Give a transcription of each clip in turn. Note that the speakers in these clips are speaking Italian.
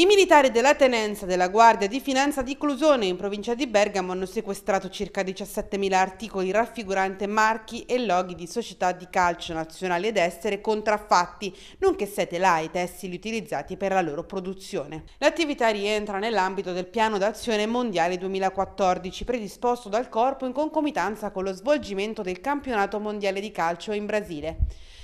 I militari della tenenza della Guardia di Finanza di Clusone in provincia di Bergamo hanno sequestrato circa 17.000 articoli raffiguranti marchi e loghi di società di calcio nazionali ed estere contraffatti, nonché sete lai tessili utilizzati per la loro produzione. L'attività rientra nell'ambito del Piano d'Azione Mondiale 2014 predisposto dal Corpo in concomitanza con lo svolgimento del Campionato Mondiale di Calcio in Brasile.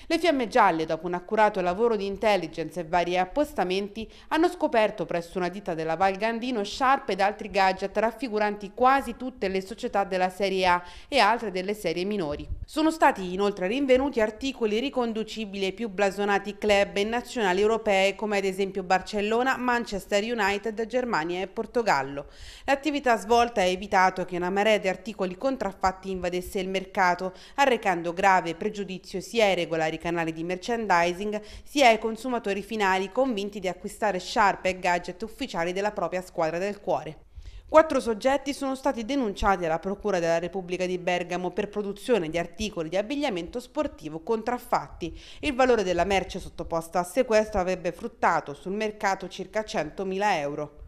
Le fiamme gialle, dopo un accurato lavoro di intelligence e vari appostamenti, hanno scoperto presso una ditta della Val Gandino sharp ed altri gadget raffiguranti quasi tutte le società della serie A e altre delle serie minori. Sono stati inoltre rinvenuti articoli riconducibili ai più blasonati club e nazionali europee come ad esempio Barcellona, Manchester United, Germania e Portogallo. L'attività svolta ha evitato che una marea di articoli contraffatti invadesse il mercato, arrecando grave pregiudizio sia ai regolari vari canali di merchandising, sia ai consumatori finali convinti di acquistare sciarpe e gadget ufficiali della propria squadra del cuore. Quattro soggetti sono stati denunciati alla Procura della Repubblica di Bergamo per produzione di articoli di abbigliamento sportivo contraffatti. Il valore della merce sottoposta a sequestro avrebbe fruttato sul mercato circa 100.000 euro.